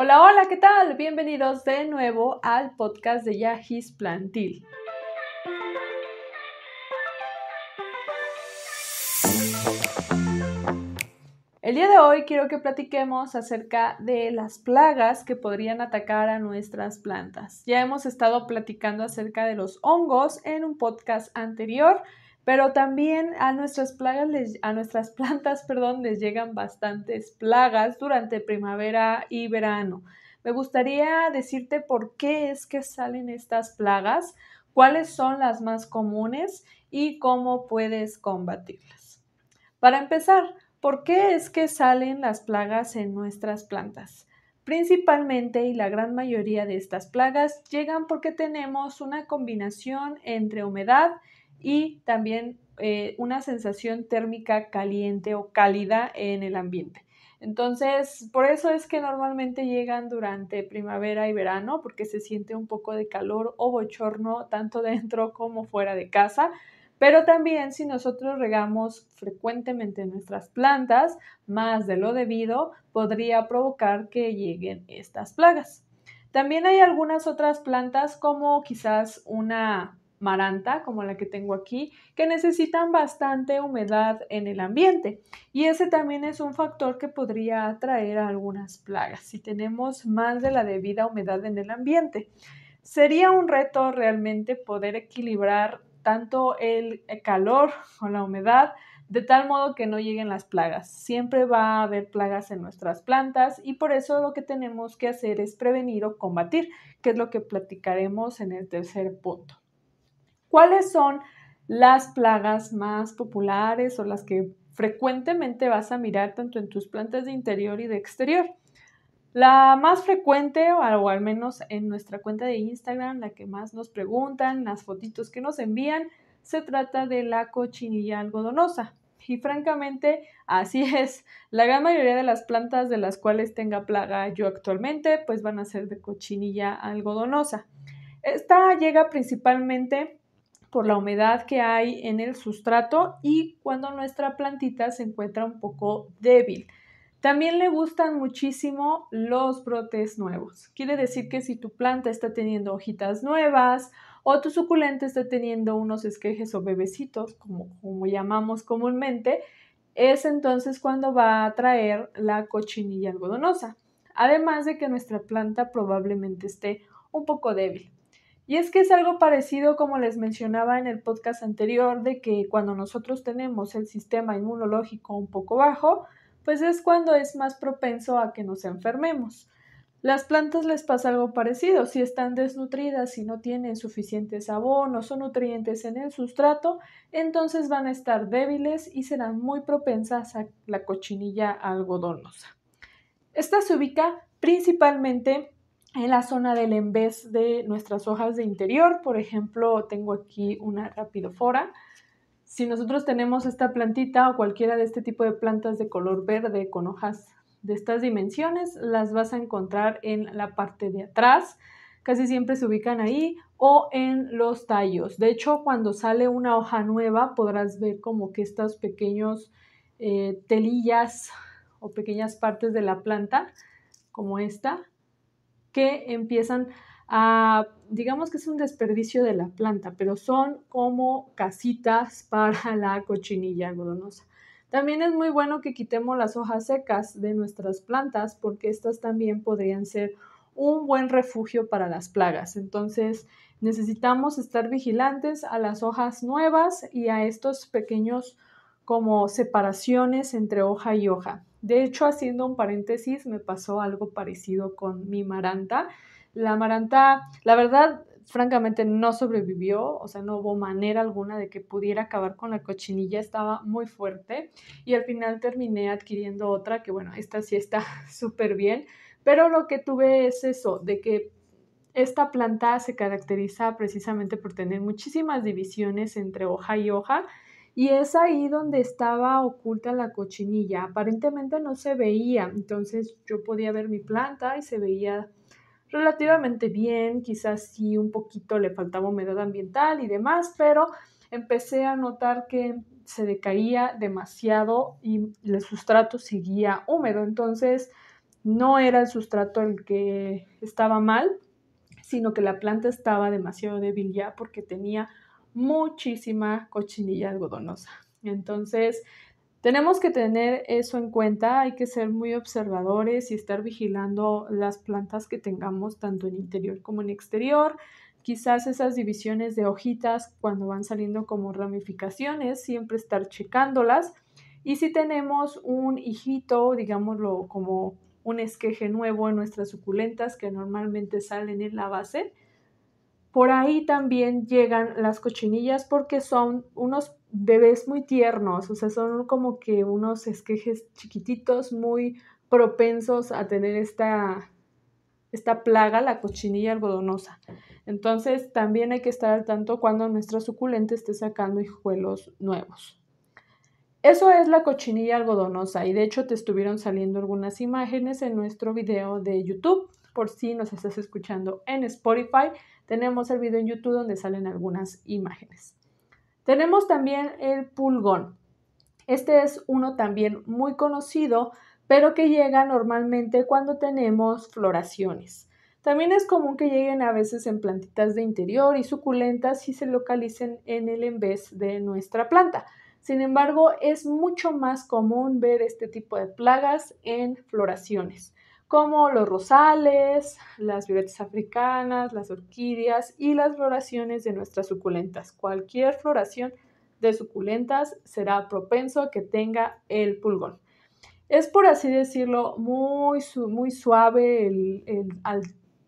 Hola, hola, ¿qué tal? Bienvenidos de nuevo al podcast de Yajis Plantil. El día de hoy quiero que platiquemos acerca de las plagas que podrían atacar a nuestras plantas. Ya hemos estado platicando acerca de los hongos en un podcast anterior, pero también a nuestras plagas, a nuestras plantas, perdón, les llegan bastantes plagas durante primavera y verano. Me gustaría decirte por qué es que salen estas plagas, cuáles son las más comunes y cómo puedes combatirlas. Para empezar, ¿por qué es que salen las plagas en nuestras plantas? Principalmente y la gran mayoría de estas plagas llegan porque tenemos una combinación entre humedad y también eh, una sensación térmica caliente o cálida en el ambiente. Entonces, por eso es que normalmente llegan durante primavera y verano, porque se siente un poco de calor o bochorno tanto dentro como fuera de casa. Pero también si nosotros regamos frecuentemente nuestras plantas, más de lo debido, podría provocar que lleguen estas plagas. También hay algunas otras plantas como quizás una maranta, como la que tengo aquí, que necesitan bastante humedad en el ambiente. Y ese también es un factor que podría atraer a algunas plagas si tenemos más de la debida humedad en el ambiente. Sería un reto realmente poder equilibrar tanto el calor con la humedad de tal modo que no lleguen las plagas. Siempre va a haber plagas en nuestras plantas y por eso lo que tenemos que hacer es prevenir o combatir, que es lo que platicaremos en el tercer punto. ¿Cuáles son las plagas más populares o las que frecuentemente vas a mirar tanto en tus plantas de interior y de exterior? La más frecuente, o al menos en nuestra cuenta de Instagram, la que más nos preguntan, las fotitos que nos envían, se trata de la cochinilla algodonosa. Y francamente, así es. La gran mayoría de las plantas de las cuales tenga plaga yo actualmente, pues van a ser de cochinilla algodonosa. Esta llega principalmente por la humedad que hay en el sustrato y cuando nuestra plantita se encuentra un poco débil. También le gustan muchísimo los brotes nuevos. Quiere decir que si tu planta está teniendo hojitas nuevas o tu suculenta está teniendo unos esquejes o bebecitos, como, como llamamos comúnmente, es entonces cuando va a traer la cochinilla algodonosa. Además de que nuestra planta probablemente esté un poco débil. Y es que es algo parecido como les mencionaba en el podcast anterior, de que cuando nosotros tenemos el sistema inmunológico un poco bajo, pues es cuando es más propenso a que nos enfermemos. Las plantas les pasa algo parecido, si están desnutridas, si no tienen suficientes abonos o nutrientes en el sustrato, entonces van a estar débiles y serán muy propensas a la cochinilla algodonosa. Esta se ubica principalmente en la zona del embés de nuestras hojas de interior. Por ejemplo, tengo aquí una rapidofora. Si nosotros tenemos esta plantita o cualquiera de este tipo de plantas de color verde con hojas de estas dimensiones, las vas a encontrar en la parte de atrás. Casi siempre se ubican ahí o en los tallos. De hecho, cuando sale una hoja nueva, podrás ver como que estas pequeñas eh, telillas o pequeñas partes de la planta, como esta, que empiezan a, digamos que es un desperdicio de la planta, pero son como casitas para la cochinilla algodonosa. También es muy bueno que quitemos las hojas secas de nuestras plantas porque estas también podrían ser un buen refugio para las plagas. Entonces necesitamos estar vigilantes a las hojas nuevas y a estos pequeños como separaciones entre hoja y hoja. De hecho, haciendo un paréntesis, me pasó algo parecido con mi maranta. La maranta, la verdad, francamente no sobrevivió, o sea, no hubo manera alguna de que pudiera acabar con la cochinilla, estaba muy fuerte y al final terminé adquiriendo otra que bueno, esta sí está súper bien, pero lo que tuve es eso, de que esta planta se caracteriza precisamente por tener muchísimas divisiones entre hoja y hoja y es ahí donde estaba oculta la cochinilla. Aparentemente no se veía, entonces yo podía ver mi planta y se veía relativamente bien, quizás sí un poquito le faltaba humedad ambiental y demás, pero empecé a notar que se decaía demasiado y el sustrato seguía húmedo, entonces no era el sustrato el que estaba mal, sino que la planta estaba demasiado débil ya porque tenía muchísima cochinilla algodonosa. Entonces, tenemos que tener eso en cuenta, hay que ser muy observadores y estar vigilando las plantas que tengamos tanto en interior como en exterior. Quizás esas divisiones de hojitas cuando van saliendo como ramificaciones, siempre estar checándolas. Y si tenemos un hijito, digámoslo como un esqueje nuevo en nuestras suculentas que normalmente salen en la base, por ahí también llegan las cochinillas porque son unos bebés muy tiernos, o sea, son como que unos esquejes chiquititos muy propensos a tener esta, esta plaga, la cochinilla algodonosa. Entonces, también hay que estar al tanto cuando nuestra suculenta esté sacando hijuelos nuevos. Eso es la cochinilla algodonosa y de hecho te estuvieron saliendo algunas imágenes en nuestro video de YouTube por si nos estás escuchando en Spotify, tenemos el video en YouTube donde salen algunas imágenes. Tenemos también el pulgón. Este es uno también muy conocido, pero que llega normalmente cuando tenemos floraciones. También es común que lleguen a veces en plantitas de interior y suculentas si se localicen en el en de nuestra planta. Sin embargo, es mucho más común ver este tipo de plagas en floraciones como los rosales, las violetas africanas, las orquídeas y las floraciones de nuestras suculentas. Cualquier floración de suculentas será propenso a que tenga el pulgón. Es por así decirlo muy, muy suave el,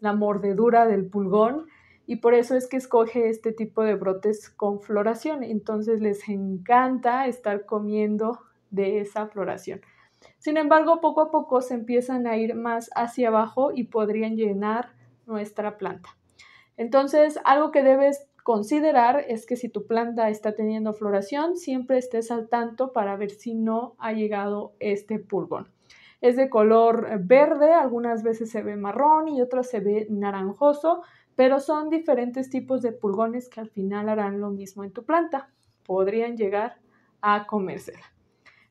la mordedura del pulgón y por eso es que escoge este tipo de brotes con floración. Entonces les encanta estar comiendo de esa floración. Sin embargo, poco a poco se empiezan a ir más hacia abajo y podrían llenar nuestra planta. Entonces, algo que debes considerar es que si tu planta está teniendo floración, siempre estés al tanto para ver si no ha llegado este pulgón. Es de color verde, algunas veces se ve marrón y otras se ve naranjoso, pero son diferentes tipos de pulgones que al final harán lo mismo en tu planta. Podrían llegar a comérsela.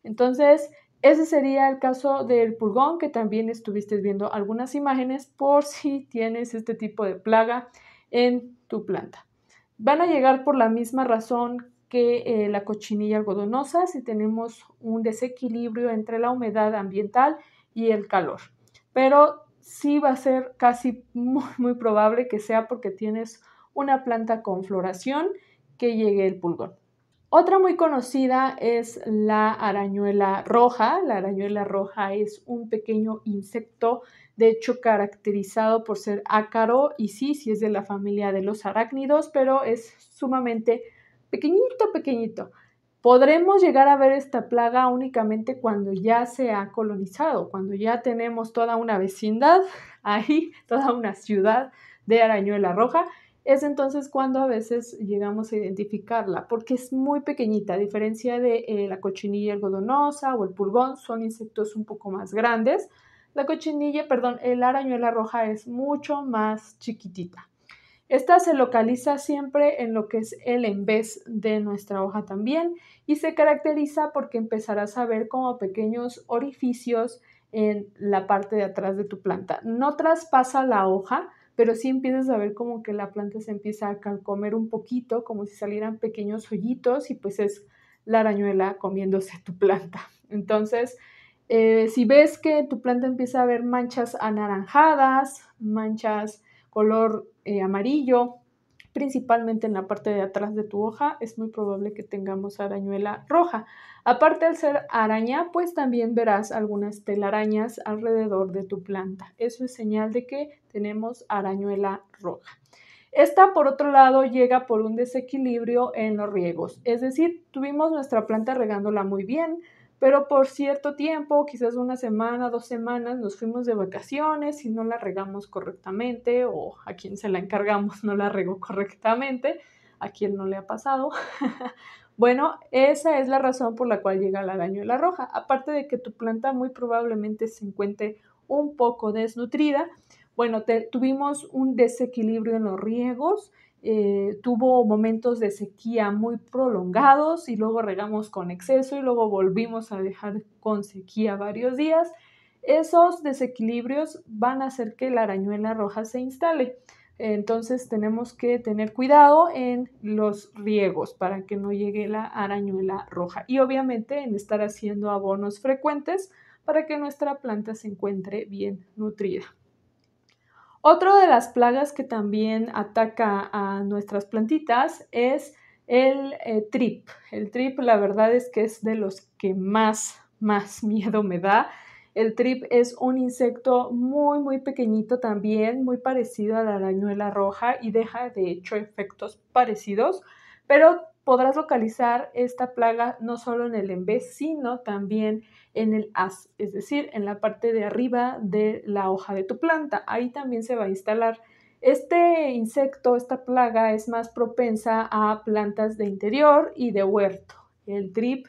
Entonces, ese sería el caso del pulgón, que también estuviste viendo algunas imágenes por si tienes este tipo de plaga en tu planta. Van a llegar por la misma razón que eh, la cochinilla algodonosa si tenemos un desequilibrio entre la humedad ambiental y el calor. Pero sí va a ser casi muy probable que sea porque tienes una planta con floración que llegue el pulgón. Otra muy conocida es la arañuela roja. La arañuela roja es un pequeño insecto, de hecho caracterizado por ser ácaro y sí, sí es de la familia de los arácnidos, pero es sumamente pequeñito, pequeñito. Podremos llegar a ver esta plaga únicamente cuando ya se ha colonizado, cuando ya tenemos toda una vecindad ahí, toda una ciudad de arañuela roja es entonces cuando a veces llegamos a identificarla, porque es muy pequeñita, a diferencia de eh, la cochinilla algodonosa o el pulgón, son insectos un poco más grandes. La cochinilla, perdón, el arañuela roja es mucho más chiquitita. Esta se localiza siempre en lo que es el envés de nuestra hoja también y se caracteriza porque empezarás a ver como pequeños orificios en la parte de atrás de tu planta. No traspasa la hoja, pero sí empiezas a ver como que la planta se empieza a comer un poquito, como si salieran pequeños hoyitos y pues es la arañuela comiéndose tu planta. Entonces, eh, si ves que tu planta empieza a ver manchas anaranjadas, manchas color eh, amarillo, principalmente en la parte de atrás de tu hoja, es muy probable que tengamos arañuela roja. Aparte al ser araña, pues también verás algunas telarañas alrededor de tu planta. Eso es señal de que tenemos arañuela roja. Esta, por otro lado, llega por un desequilibrio en los riegos, es decir, tuvimos nuestra planta regándola muy bien, pero por cierto tiempo, quizás una semana, dos semanas, nos fuimos de vacaciones y no la regamos correctamente o a quien se la encargamos no la regó correctamente, a quien no le ha pasado. bueno, esa es la razón por la cual llega la dañuela roja, aparte de que tu planta muy probablemente se encuentre un poco desnutrida. Bueno, tuvimos un desequilibrio en los riegos eh, tuvo momentos de sequía muy prolongados y luego regamos con exceso y luego volvimos a dejar con sequía varios días. Esos desequilibrios van a hacer que la arañuela roja se instale. Entonces tenemos que tener cuidado en los riegos para que no llegue la arañuela roja y obviamente en estar haciendo abonos frecuentes para que nuestra planta se encuentre bien nutrida. Otra de las plagas que también ataca a nuestras plantitas es el eh, trip. El trip, la verdad es que es de los que más, más miedo me da. El trip es un insecto muy, muy pequeñito también, muy parecido a la arañuela roja y deja de hecho efectos parecidos, pero podrás localizar esta plaga no solo en el embés, sino también en el as, es decir, en la parte de arriba de la hoja de tu planta. Ahí también se va a instalar. Este insecto, esta plaga, es más propensa a plantas de interior y de huerto. El trip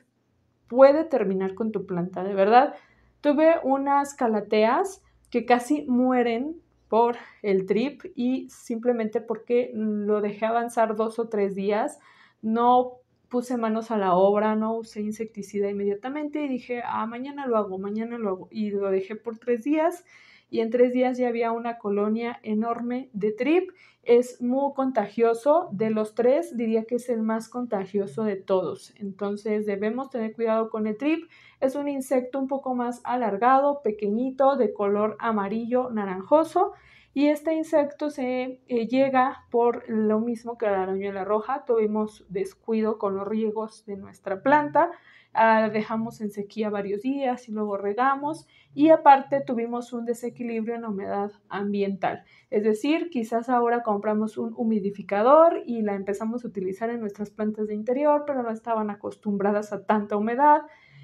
puede terminar con tu planta, de verdad. Tuve unas calateas que casi mueren por el trip y simplemente porque lo dejé avanzar dos o tres días no puse manos a la obra, no usé insecticida inmediatamente y dije, ah, mañana lo hago, mañana lo hago. Y lo dejé por tres días y en tres días ya había una colonia enorme de trip. Es muy contagioso, de los tres diría que es el más contagioso de todos. Entonces debemos tener cuidado con el trip. Es un insecto un poco más alargado, pequeñito, de color amarillo naranjoso y este insecto se eh, llega por lo mismo que la arañuela roja, tuvimos descuido con los riegos de nuestra planta, ah, dejamos en sequía varios días y luego regamos y aparte tuvimos un desequilibrio en la humedad ambiental. Es decir, quizás ahora compramos un humidificador y la empezamos a utilizar en nuestras plantas de interior, pero no estaban acostumbradas a tanta humedad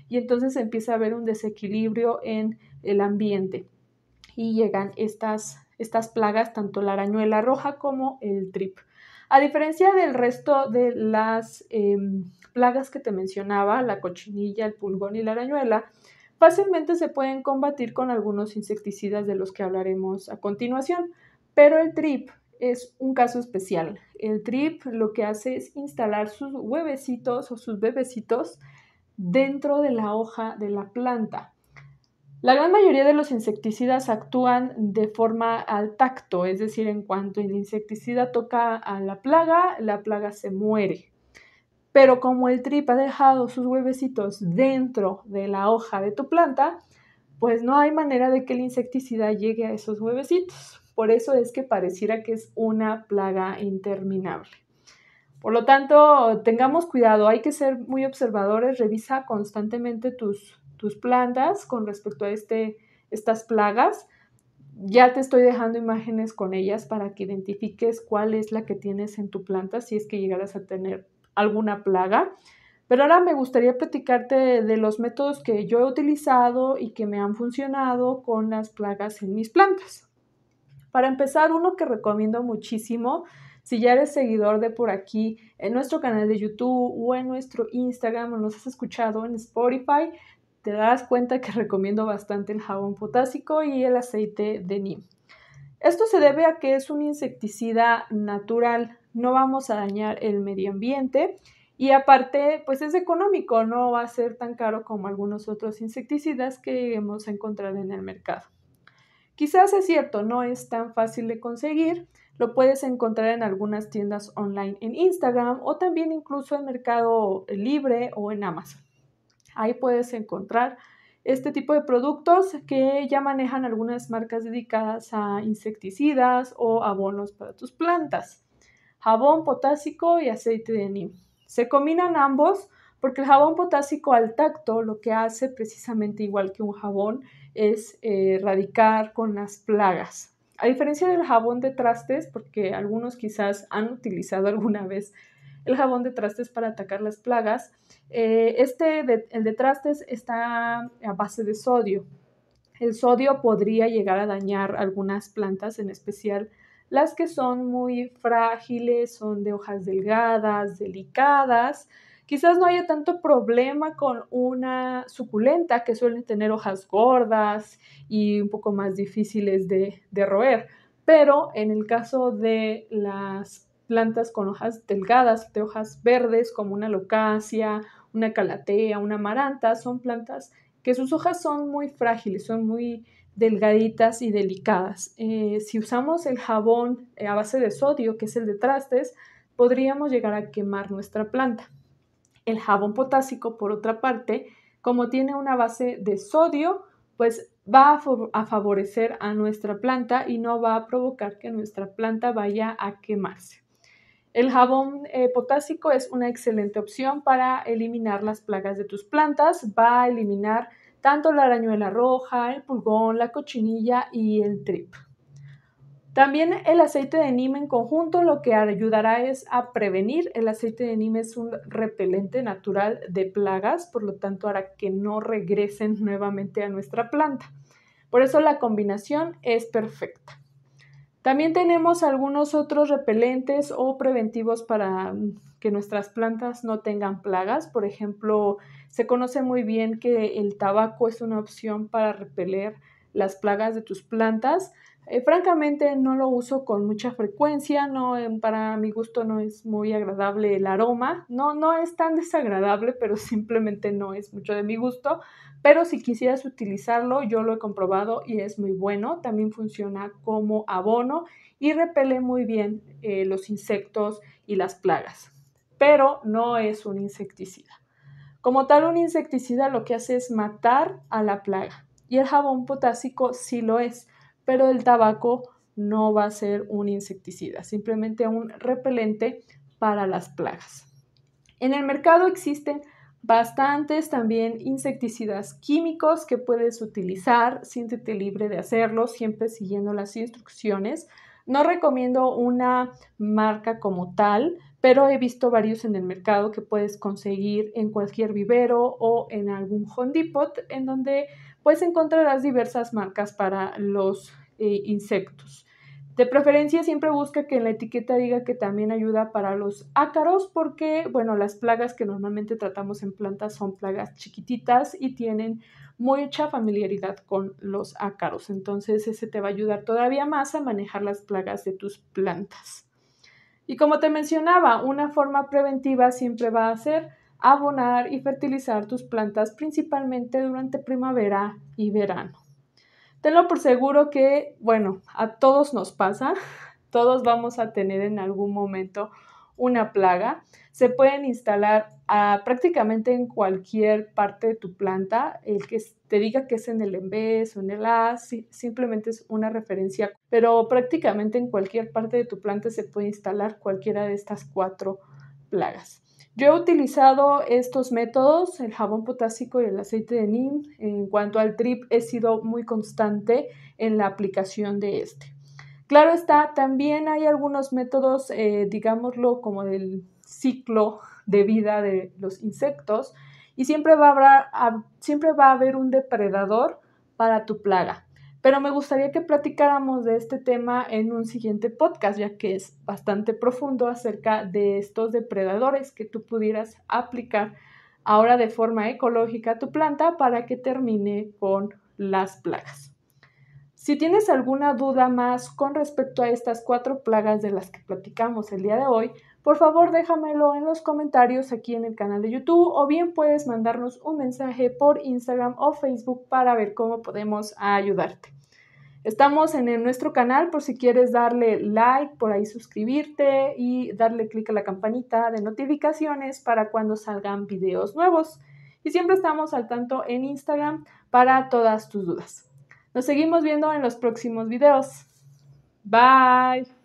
y entonces empieza a haber un desequilibrio en el ambiente y llegan estas estas plagas, tanto la arañuela roja como el trip. A diferencia del resto de las em, plagas que te mencionaba, la cochinilla, el pulgón y la arañuela, fácilmente se pueden combatir con algunos insecticidas de los que hablaremos a continuación, pero el trip es un caso especial. El trip lo que hace es instalar sus huevecitos o sus bebecitos dentro de la hoja de la planta. La gran mayoría de los insecticidas actúan de forma al tacto, es decir, en cuanto el insecticida toca a la plaga, la plaga se muere. Pero como el trip ha dejado sus huevecitos dentro de la hoja de tu planta, pues no hay manera de que el insecticida llegue a esos huevecitos. Por eso es que pareciera que es una plaga interminable. Por lo tanto, tengamos cuidado, hay que ser muy observadores, revisa constantemente tus, tus plantas con respecto a este, estas plagas. Ya te estoy dejando imágenes con ellas para que identifiques cuál es la que tienes en tu planta si es que llegaras a tener alguna plaga. Pero ahora me gustaría platicarte de, los métodos que yo he utilizado y que me han funcionado con las plagas en mis plantas. Para empezar, uno que recomiendo muchísimo, si ya eres seguidor de por aquí en nuestro canal de YouTube o en nuestro Instagram o nos has escuchado en Spotify, te darás cuenta que recomiendo bastante el jabón potásico y el aceite de neem. Esto se debe a que es un insecticida natural, no vamos a dañar el medio ambiente y aparte, pues es económico, no va a ser tan caro como algunos otros insecticidas que hemos encontrado en el mercado. Quizás es cierto, no es tan fácil de conseguir, lo puedes encontrar en algunas tiendas online en Instagram o también incluso en Mercado Libre o en Amazon. Ahí puedes encontrar este tipo de productos que ya manejan algunas marcas dedicadas a insecticidas o abonos para tus plantas. Jabón potásico y aceite de neem. Se combinan ambos porque el jabón potásico al tacto lo que hace precisamente igual que un jabón es erradicar eh, con las plagas. A diferencia del jabón de trastes, porque algunos quizás han utilizado alguna vez el jabón de trastes para atacar las plagas. Eh, este, el de trastes está a base de sodio. El sodio podría llegar a dañar algunas plantas, en especial las que son muy frágiles, son de hojas delgadas, delicadas. Quizás no haya tanto problema con una suculenta que suele tener hojas gordas y un poco más difíciles de, de roer, pero en el caso de las plantas con hojas delgadas, de hojas verdes como una locacia, una calatea, una maranta, son plantas que sus hojas son muy frágiles, son muy delgaditas y delicadas. Eh, si usamos el jabón eh, a base de sodio, que es el de trastes, podríamos llegar a quemar nuestra planta. El jabón potásico, por otra parte, como tiene una base de sodio, pues va a, favorecer a nuestra planta y no va a provocar que nuestra planta vaya a quemarse. El jabón eh, potásico es una excelente opción para eliminar las plagas de tus plantas. Va a eliminar tanto la arañuela roja, el pulgón, la cochinilla y el trip. También el aceite de neem en conjunto lo que ayudará es a prevenir. El aceite de neem es un repelente natural de plagas, por lo tanto hará que no regresen nuevamente a nuestra planta. Por eso la combinación es perfecta. También tenemos algunos otros repelentes o preventivos para mm, que nuestras plantas no tengan plagas. Por ejemplo, se conoce muy bien que el tabaco es una opción para repeler las plagas de tus plantas. Eh, francamente no lo uso con mucha frecuencia, no, eh, para mi gusto no es muy agradable el aroma, no, es tan desagradable, pero simplemente no es mucho de mi gusto, pero si quisieras utilizarlo yo lo he comprobado y es muy bueno, también funciona como abono y repele muy bien eh, los insectos y las plagas, pero no es un insecticida. Como tal, un insecticida lo que hace es matar a la plaga y el jabón potásico sí lo es pero el tabaco no va a ser un insecticida, simplemente un repelente para las plagas. En el mercado existen bastantes también insecticidas químicos que puedes utilizar, siéntete libre de hacerlo, siempre siguiendo las instrucciones. No recomiendo una marca como tal, pero he visto varios en el mercado que puedes conseguir en cualquier vivero o en algún hondipot, en donde pues encontrarás diversas marcas para los insectos. De preferencia siempre busca que en la etiqueta diga que también ayuda para los ácaros porque, bueno, las plagas que normalmente tratamos en plantas son plagas chiquititas y tienen mucha familiaridad con los ácaros. Entonces ese te va a ayudar todavía más a manejar las plagas de tus plantas. Y como te mencionaba, una forma preventiva siempre va a ser abonar y fertilizar tus plantas principalmente durante primavera y verano. Tenlo por seguro que, bueno, a todos nos pasa, todos vamos a tener en algún momento una plaga. Se pueden instalar ah, prácticamente en cualquier parte de tu planta. El que te diga que es en el embés o en el as, simplemente es una referencia. Pero prácticamente en cualquier parte de tu planta se puede instalar cualquiera de estas cuatro plagas. Yo he utilizado estos métodos, el jabón potásico y el aceite de neem. En cuanto al trip, he sido muy constante en la aplicación de este. Claro está, también hay algunos métodos, eh, digámoslo, como del ciclo de vida de los insectos y siempre va a haber un depredador para tu plaga. Pero me gustaría que platicáramos de este tema en un siguiente podcast, ya que es bastante profundo acerca de estos depredadores que tú pudieras aplicar ahora de forma ecológica a tu planta para que termine con las plagas. Si tienes alguna duda más con respecto a estas cuatro plagas de las que platicamos el día de hoy, por favor déjamelo en los comentarios aquí en el canal de YouTube o bien puedes mandarnos un mensaje por Instagram o Facebook para ver cómo podemos ayudarte. Estamos en nuestro canal por si quieres darle like, por ahí suscribirte y darle clic a la campanita de notificaciones para cuando salgan videos nuevos. Y siempre estamos al tanto en Instagram para todas tus dudas. Nos seguimos viendo en los próximos videos. Bye.